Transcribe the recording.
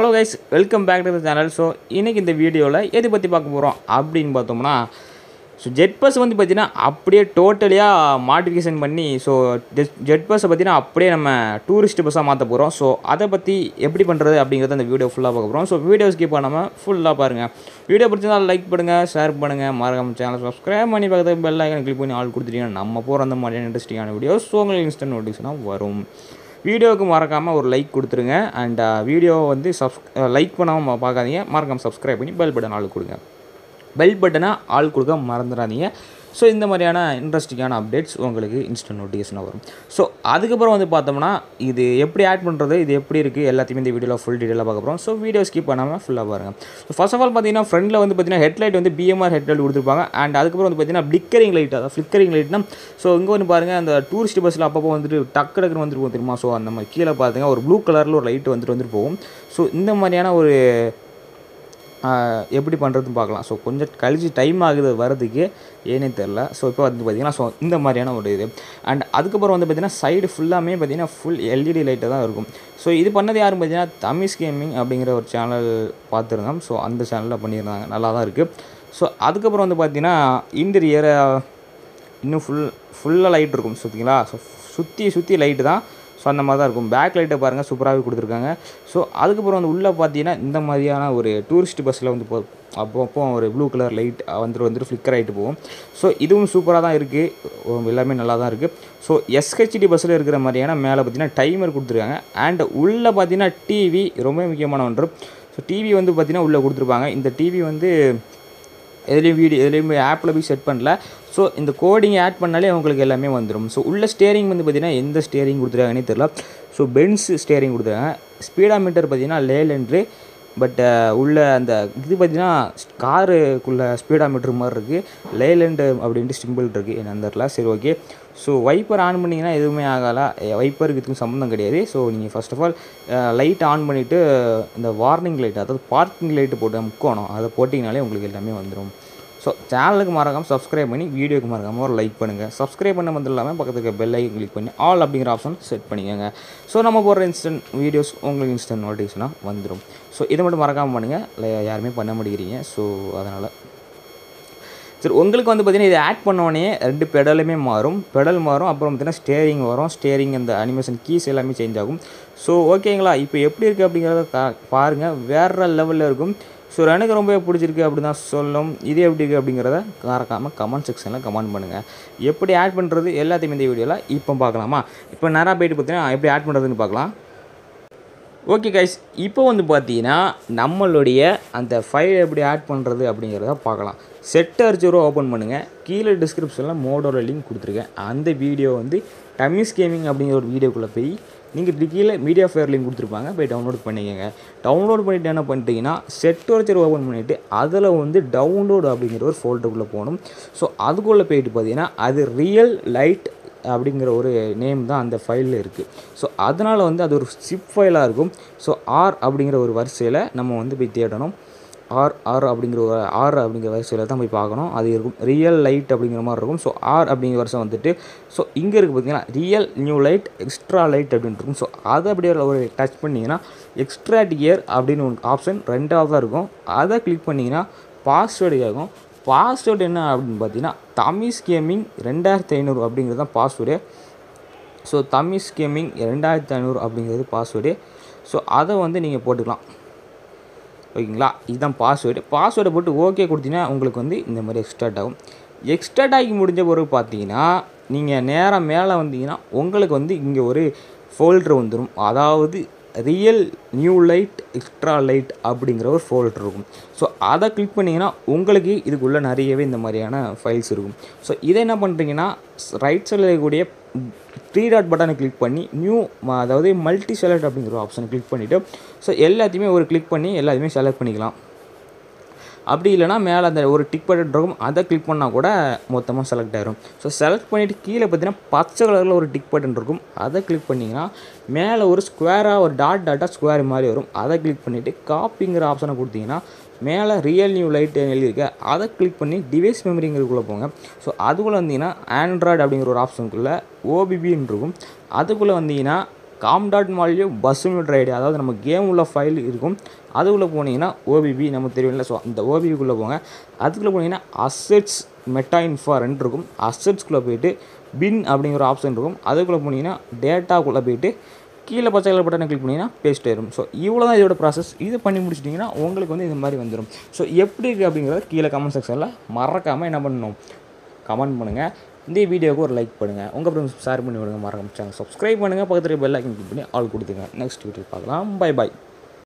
hello guys welcome back to the channel so இன்றைக்கி இந்த வீடியோவில் எது பற்றி பார்க்க போகிறோம் அப்படின்னு பார்த்தோம்னா ஸோ ஜெட் பஸ் வந்து பார்த்திங்கன்னா அப்படியே டோட்டலியாக மாடிஃபிகேஷன் பண்ணி ஸோ ஜெட் பஸ்ஸை பார்த்திங்கன்னா அப்படியே நம்ம டூரிஸ்ட் பஸ்ஸாக மாற்ற போகிறோம் ஸோ அதை பற்றி எப்படி பண்ணுறது அப்படிங்கிறத அந்த வீடியோ ஃபுல்லாக பார்க்க போகிறோம் ஸோ வீடியோ ஸ்கிப் பண்ணாமல் ஃபுல்லாக பாருங்கள் வீடியோ பிடிச்சிருந்தால் லைக் பண்ணுங்கள் ஷேர் பண்ணுங்கள் மறக்காம சேனல் சப்ஸ்கிரைப் பண்ணி பார்க்கறதுக்கு பெல் ஐக்கன் கிளிக் பண்ணி ஆள் கொடுத்துட்டீங்கன்னா நம்ம போகிற அந்த மாதிரியான இன்ட்ரெஸ்டிங்கான வீடியோ ஸோ உங்களுக்கு இன்ஸ்டன்ட் நோட்டிஃபிகேஷனாக வரும் வீடியோவுக்கு மறக்காமல் ஒரு லைக் கொடுத்துருங்க அண்ட் வீடியோவை uh, வந்து சப்ஸ் லைக் பண்ணாமல் பார்க்காதீங்க மறக்காமல் சப்ஸ்கிரைப் பண்ணி பெல் பட்டன் ஆள் கொடுங்க பெல் பட்டனை ஆள் கொடுக்க மறந்துடாதீங்க ஸோ இந்த மாதிரியான இன்ட்ரெஸ்டிங்கான அப்டேட்ஸ் உங்களுக்கு இன்ஸ்டன்ட் நோட்டிஃபிகேஷனாக வரும் ஸோ அதுக்கப்புறம் வந்து பார்த்தோம்னா இது எப்படி ஆட் பண்ணுறது இது எப்படி இருக்குது எல்லாத்தையுமே இந்த வீடியோவில் ஃபுல் டீட்டெயிலாக பார்க்க போகிறோம் ஸோ வீடியோ ஸ்கிப் பண்ணாமல் ஃபுல்லாக பாருங்கள் ஸோ ஃபஸ்ட் ஆஃப் ஆல் பார்த்தீங்கன்னா ஃப்ரண்ட்டில் வந்து பார்த்தீங்கன்னா ஹெட்லைட் வந்து பிஎம்ஆர் ஹெட்லைட் கொடுத்துருப்பாங்க அண்ட் அதுக்கப்புறம் வந்து பார்த்தீங்கன்னா பிளிக்கரிங் லைட் அதாவது ஃப்ளிக்கரிங் லைட்னா ஸோ இங்கே வந்து பாருங்கள் அந்த டூரிஸ்ட் பஸ்ஸில் அப்பப்போ வந்துட்டு டக்கு டக்குன்னு வந்துட்டு தெரியுமா ஸோ அந்த மாதிரி கீழே பார்த்தீங்கன்னா ஒரு ப்ளூ கலரில் ஒரு லைட் வந்துட்டு வந்துட்டு போகும் ஸோ இந்த மாதிரியான ஒரு எப்படி பண்ணுறதுன்னு பார்க்கலாம் ஸோ கொஞ்சம் கழிச்சு டைம் ஆகுது வர்றதுக்கு ஏன்னே தெரில ஸோ இப்போ வந்து பார்த்திங்கன்னா ஸோ இந்த மாதிரியான ஒரு இது அண்ட் அதுக்கப்புறம் வந்து பார்த்திங்கன்னா சைடு ஃபுல்லாமே பார்த்திங்கன்னா ஃபுல் எல்இடி லைட்டாக e தான் இருக்கும் ஸோ இது பண்ணது யாரும் பார்த்திங்கன்னா தமிஷ் கேமிங் அப்படிங்கிற ஒரு சேனல் பார்த்துருந்தோம் ஸோ அந்த சேனலில் பண்ணியிருந்தாங்க நல்லா தான் இருக்குது ஸோ அதுக்கப்புறம் வந்து பார்த்திங்கன்னா இன்டீரியரை இன்னும் ஃபுல் ஃபுல்லாக லைட் இருக்கும் சுற்றிங்களா ஸோ சுற்றி சுற்றி லைட்டு தான் அந்த மாதிரி தான் இருக்கும் பேக் லைட்டை பாருங்கள் சூப்பராகவே கொடுத்துருக்காங்க ஸோ அதுக்கப்புறம் வந்து உள்ளே பார்த்தீங்கன்னா இந்த மாதிரியான ஒரு டூரிஸ்ட் பஸ்ஸில் வந்து போ அப்போ அப்போ ஒரு ப்ளூ கலர் லைட் வந்துட்டு வந்துட்டு ஃப்ளிக்கர் ஆகிட்டு போகும் ஸோ இதுவும் சூப்பராக தான் இருக்குது எல்லாமே நல்லா தான் இருக்குது ஸோ எஸ்ஹெச்டி பஸ்ஸில் இருக்கிற மாதிரியான மேலே பார்த்தீங்கன்னா டைமர் கொடுத்துருக்காங்க அண்டு உள்ளே பார்த்தீங்கன்னா டிவி ரொம்ப முக்கியமான ஒன்று ஸோ டிவி வந்து பார்த்திங்கன்னா உள்ளே கொடுத்துருப்பாங்க இந்த டிவி வந்து எதுலேயும் வீடியோ எதுலேயுமே ஆப்பில் போய் செட் பண்ணல ஸோ இந்த கோடிங் ஆட் பண்ணாலே அவங்களுக்கு எல்லாமே வந்துடும் ஸோ உள்ள ஸ்டேரிங் வந்து பார்த்திங்கன்னா எந்த ஸ்டேரிங் கொடுத்துருக்காங்கன்னே தெரில ஸோ பென்ஸ் ஸ்டேரிங் கொடுத்துருக்காங்க ஸ்பீடா மீட்டர் பார்த்திங்கன்னா லேலன்று பட் உள்ள அந்த இது பார்த்திங்கன்னா காருக்குள்ளே ஸ்பீடா மீட்ரு மாதிரி இருக்குது லேலண்டு அப்படின்ட்டு சிம்பிள் இருக்குது என்ன அந்த இடத்துல சரி ஓகே ஸோ வைப்பர் ஆன் பண்ணிங்கன்னா எதுவுமே ஆகலை வைப்பருக்கு இதுக்கும் சம்மந்தம் கிடையாது ஸோ நீங்கள் first of all light on பண்ணிவிட்டு இந்த வார்னிங் லைட் அதாவது பார்க்கிங் லைட்டு போட்டு முக்கோணும் அதை போட்டிங்கனாலே உங்களுக்கு எல்லாமே வந்துடும் ஸோ சேனலுக்கு மறக்காமல் சப்ஸ்கிரைப் பண்ணி வீடியோக்கு மறக்காமல் ஒரு லைக் பண்ணுங்கள் சப்ஸ்கிரைப் பண்ண மட்டும் இல்லாமல் பக்கத்துக்கு பெல் ஐக்கன் கிளிக் பண்ணி ஆல் அப்படிங்கிற ஆப்ஷன் செட் பண்ணிக்கோங்க ஸோ நம்ம போடுற இன்ஸ்டன்ட் வீடியோஸ் உங்களுக்கு இன்ஸ்டன்ட் நோட்டிஃபிகேஷனாக வந்துடும் ஸோ இதை மட்டும் மறக்காமல் பண்ணுங்கள் யாருமே பண்ண மாட்டேங்கிறீங்க ஸோ அதனால் சரி உங்களுக்கு வந்து பார்த்திங்கன்னா இதை ஆட் பண்ணோடனே ரெண்டு பெடலுமே மாறும் பெடல் மாறும் அப்புறம் பார்த்திங்கன்னா ஸ்டேரிங் வரும் ஸ்டேரிங் அந்த அனிமேஷன் கீஸ் எல்லாமே சேஞ்ச் ஆகும் ஸோ ஓகேங்களா இப்போ எப்படி இருக்குது அப்படிங்கிறத பாருங்கள் வேறு லெவலில் இருக்கும் ஸோ எனக்கு ரொம்பவே பிடிச்சிருக்கு அப்படி தான் சொல்லும் இது எப்படி இருக்குது அப்படிங்கிறத மறக்காமல் கமெண்ட் செக்ஷனில் கமெண்ட் பண்ணுங்கள் எப்படி ஆட் பண்ணுறது எல்லாத்தையும் இந்த வீடியோவில் இப்போ பார்க்கலாமா இப்போ நேராக போயிட்டு பார்த்தீங்கன்னா எப்படி ஆட் பண்ணுறதுன்னு பார்க்கலாம் ஓகே கைஸ் இப்போ வந்து பார்த்தீங்கன்னா நம்மளுடைய அந்த ஃபைல் எப்படி ஆட் பண்ணுறது அப்படிங்கிறத பார்க்கலாம் செட் அர்ச்சரோ ஓப்பன் பண்ணுங்கள் கீழே டிஸ்கிரிப்ஷனில் மோடோட லிங்க் கொடுத்துருக்கேன் அந்த வீடியோ வந்து டமிஸ் கேமிங் அப்படிங்கிற ஒரு வீடியோக்குள்ளே போய் நீங்கள் கீழே மீடியா ஃபயர் லிங்க் கொடுத்துருப்பாங்க போய் டவுன்லோட் பண்ணிக்கோங்க டவுன்லோட் பண்ணிவிட்டு என்ன பண்ணிட்டீங்கன்னா செட் ஒருத்தர் ஓப்பன் பண்ணிவிட்டு அதில் வந்து டவுன்லோடு அப்படிங்கிற ஒரு ஃபோல்டருக்குள்ளே போகணும் ஸோ அதுக்குள்ளே போயிட்டு பார்த்தீங்கன்னா அது ரியல் லைட் அப்படிங்கிற ஒரு நேம் தான் அந்த ஃபைலில் இருக்குது ஸோ அதனால் வந்து அது ஒரு சிப் ஃபைலாக இருக்கும் ஸோ ஆர் அப்படிங்கிற ஒரு வரிசையில் நம்ம வந்து போய் தேடணும் ஆர் ஆர் அப்படிங்கிற ஒரு ஆர் அப்படிங்கிற வரிசையில் தான் போய் பார்க்கணும் அது இருக்கும் ரியல் லைட் அப்படிங்கிற மாதிரி இருக்கும் ஸோ ஆர் அப்படிங்கிற வருஷம் வந்துட்டு ஸோ இங்கே இருக்குது பார்த்தீங்கன்னா real new light extra light அப்படின்ட்டு இருக்கும் ஸோ அதை அப்படியே ஒரு டச் பண்ணிங்கன்னா எக்ஸ்ட்ரா டியர் அப்படின்னு ஒரு ஆப்ஷன் ரெண்டாவது தான் இருக்கும் அதை கிளிக் பண்ணிங்கன்னா பாஸ்வேர்டு கேட்கும் பாஸ்வேர்டு என்ன அப்படின்னு பார்த்தீங்கன்னா தமிஸ் கேமிங் ரெண்டாயிரத்தி ஐநூறு அப்படிங்கிறது தான் பாஸ்வேர்டு ஸோ தமிஸ் கேமிங் ரெண்டாயிரத்தி ஐநூறு அப்படிங்கிறது பாஸ்வேர்டு ஸோ அதை வந்து நீங்கள் போட்டுக்கலாம் ஓகேங்களா இதுதான் பாஸ்வேர்டு பாஸ்வேர்டை போட்டு ஓகே கொடுத்தீங்கன்னா உங்களுக்கு வந்து இந்த மாதிரி எக்ஸ்டார்ட் ஆகும் எக்ஸ்டர்ட் ஆகி முடிஞ்ச பிறகு பார்த்தீங்கன்னா நீங்கள் நேராக மேலே வந்தீங்கன்னா உங்களுக்கு வந்து இங்கே ஒரு ஃபோல்டர் வந்துடும் அதாவது real new light extra light அப்படிங்கிற ஒரு ஃபோல்டர் இருக்கும் ஸோ அதை கிளிக் பண்ணிங்கன்னா உங்களுக்கு இதுக்குள்ளே நிறையவே இந்த மாதிரியான ஃபைல்ஸ் இருக்கும் ஸோ இதை என்ன பண்ணுறீங்கன்னா ரைட் சைடில் இருக்கக்கூடிய த்ரீ டாட் பட்டனை கிளிக் பண்ணி நியூ அதாவது மல்டி செலக்ட் அப்படிங்கிற ஆப்ஷனை கிளிக் பண்ணிவிட்டு ஸோ எல்லாத்தையுமே ஒரு கிளிக் பண்ணி எல்லாத்தையுமே செலக்ட் பண்ணிக்கலாம் அப்படி இல்லைனா மேலே அந்த ஒரு டிக் பட்டன் இருக்கும் அதை கிளிக் பண்ணால் கூட மொத்தமாக செலக்ட் ஆகிரும் ஸோ செலக்ட் பண்ணிவிட்டு கீழே பார்த்தீங்கன்னா பச்சை கலரில் ஒரு டிக் பட்டன் இருக்கும் அதை கிளிக் பண்ணிங்கன்னா மேலே ஒரு ஸ்கொயராக ஒரு டாட் டாட்டாக ஸ்கொயர் மாதிரி வரும் அதை கிளிக் பண்ணிவிட்டு காப்பிங்கிற ஆப்ஷனை கொடுத்தீங்கன்னா மேலே ரியல் நியூ லைட் எழுதியிருக்க அதை கிளிக் பண்ணி டிவைஸ் மெமரிங்கிறதுக்குள்ளே போங்க ஸோ அதுக்குள்ளே வந்தீங்கன்னா ஆண்ட்ராய்டு அப்படிங்கிற ஒரு ஆப்ஷனுக்குள்ளே ஓபிபின்னு இருக்கும் அதுக்குள்ளே வந்தீங்கன்னா காம்டாட் மால்லேயே பஸ்ஸுன்னு ஐடி அதாவது நம்ம கேம் உள்ள ஃபைல் இருக்கும் அதுக்குள்ளே போனீங்கன்னா ஓபிபி நம்ம தெரியல ஸோ அந்த ஓபிபிக்குள்ளே போங்க அதுக்குள்ளே போனீங்கன்னா அசெட்ஸ் மெட்டா இன்ஃபா ரெண்டு இருக்கும் அசெட்ஸ்குள்ளே போயிட்டு பின் அப்படிங்கிற ஆப்ஷன் இருக்கும் அதுக்குள்ளே போனீங்கன்னா டேட்டாக்குள்ளே போயிட்டு கீழே பச்சை கலர் பட்டனை கிளிக் பண்ணிங்கன்னா பேஸ்ட் ஆயிரும் ஸோ இவ்வளோ தான் இதோட ப்ராசஸ் இது பண்ணி முடிச்சிட்டிங்கன்னா உங்களுக்கு வந்து இந்த மாதிரி வந்துடும் ஸோ எப்படி இருக்குது அப்படிங்கிறத கீழே கமெண்ட் செக்ஷனில் மறக்காமல் என்ன பண்ணணும் கமெண்ட் பண்ணுங்கள் இந்த வீடியோவுக்கு ஒரு லைக் பண்ணுங்கள் உங்கள் ஃப்ரெண்ட்ஸ் ஷேர் பண்ணி விடுங்க மறக்காம சப்ஸ்கிரைப் பண்ணுங்கள் பக்கத்தில் பெல் லைக் கிளிக் பண்ணி ஆள் கொடுத்துங்க நெக்ஸ்ட் வீடியோ பார்க்கலாம் பை பாய்